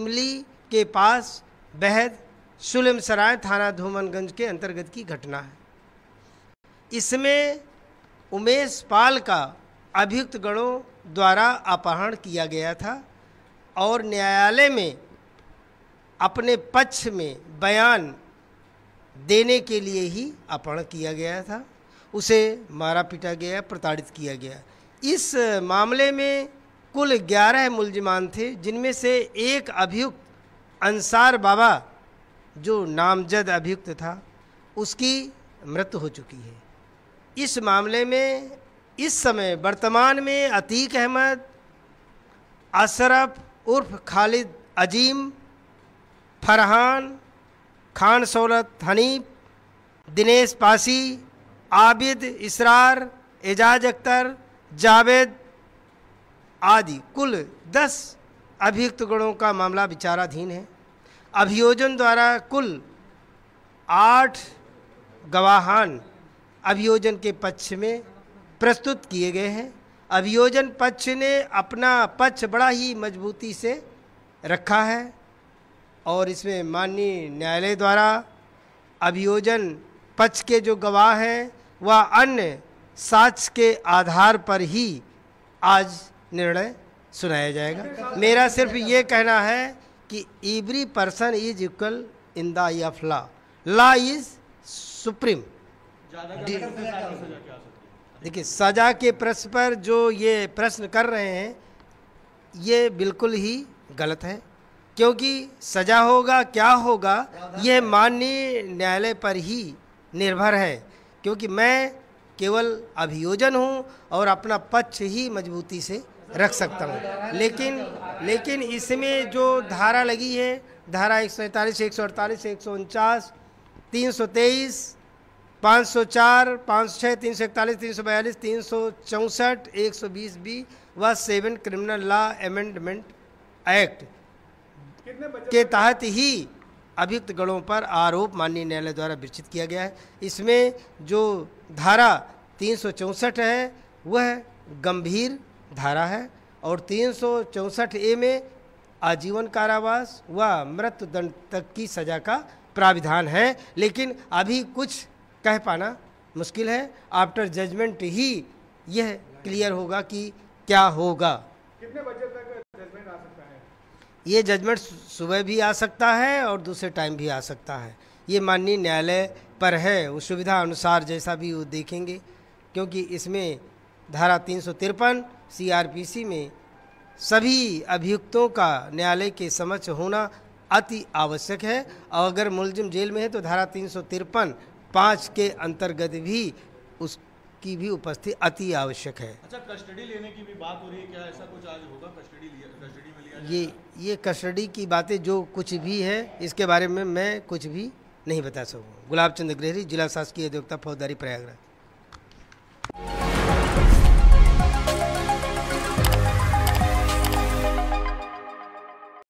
इमली के पास बहद सराय थाना धूमनगंज के अंतर्गत की घटना है इसमें उमेश पाल का अभियुक्त गणों द्वारा अपहरण किया गया था और न्यायालय में अपने पक्ष में बयान देने के लिए ही अपहरण किया गया था उसे मारा पीटा गया प्रताड़ित किया गया इस मामले में कुल ग्यारह मुलजमान थे जिनमें से एक अभियुक्त अंसार बाबा जो नामजद अभियुक्त था उसकी मृत्यु हो चुकी है इस मामले में इस समय वर्तमान में अतीक अहमद अशरफ उर्फ खालिद अजीम फरहान खान सौलत हनीफ दिनेश पासी आबिद इसरार एजाज अख्तर जावेद आदि कुल दस अभियुक्त गुणों का मामला विचाराधीन है अभियोजन द्वारा कुल आठ गवाहान अभियोजन के पक्ष में प्रस्तुत किए गए हैं अभियोजन पक्ष ने अपना पक्ष बड़ा ही मजबूती से रखा है और इसमें माननीय न्यायालय द्वारा अभियोजन पक्ष के जो गवाह हैं वह अन्य साक्ष्य के आधार पर ही आज निर्णय सुनाया जाएगा मेरा सिर्फ ये कहना है कि every person is equal in the eye of law law is supreme देखिए सजा के प्रश्न पर जो ये प्रश्न कर रहे हैं ये बिल्कुल ही गलत है क्योंकि सजा होगा क्या होगा यह माननीय न्यायालय पर ही निर्भर है क्योंकि मैं केवल अभियोजन हूँ और अपना पक्ष ही मजबूती से रख सकता हूँ लेकिन लेकिन इसमें जो धारा लगी है धारा एक सौ सैंतालीस एक सौ अड़तालीस एक सौ उनचास तीन सौ तेईस पाँच सौ चार पाँच सौ छः तीन सौ इकतालीस तीन सौ बयालीस तीन सौ चौंसठ एक सौ बीस बी व seven criminal law amendment act के तहत ही अभियुक्त गणों पर आरोप माननीय न्यायालय द्वारा विकसित किया गया है इसमें जो धारा तीन सौ चौंसठ है वह गंभीर धारा है और तीन ए में आजीवन कारावास व मृत्युदंड तक की सज़ा का प्राविधान है लेकिन अभी कुछ कह पाना मुश्किल है आफ्टर जजमेंट ही यह क्लियर होगा कि क्या होगा कितने बजे तक जजमेंट आ सकता है ये जजमेंट सुबह भी आ सकता है और दूसरे टाइम भी आ सकता है ये माननीय न्यायालय पर है वो सुविधा अनुसार जैसा भी वो देखेंगे क्योंकि इसमें धारा तीन सौ तिरपन सी में सभी अभियुक्तों का न्यायालय के समक्ष होना अति आवश्यक है और अगर मुलजिम जेल में है तो धारा तीन सौ तिरपन पाँच के अंतर्गत भी उसकी भी उपस्थिति अति आवश्यक है अच्छा कस्टडी लेने की भी बात हो रही है क्या ऐसा कुछ आज होगा कस्टडी लिया कस्टडी में लिया ये ये कस्टडी की बातें जो कुछ भी है इसके बारे में मैं कुछ भी नहीं बता सकूँ गुलाब चंद्र ग्रेहरी जिला शासकीय अधिवक्ता फौजदारी प्रयागराज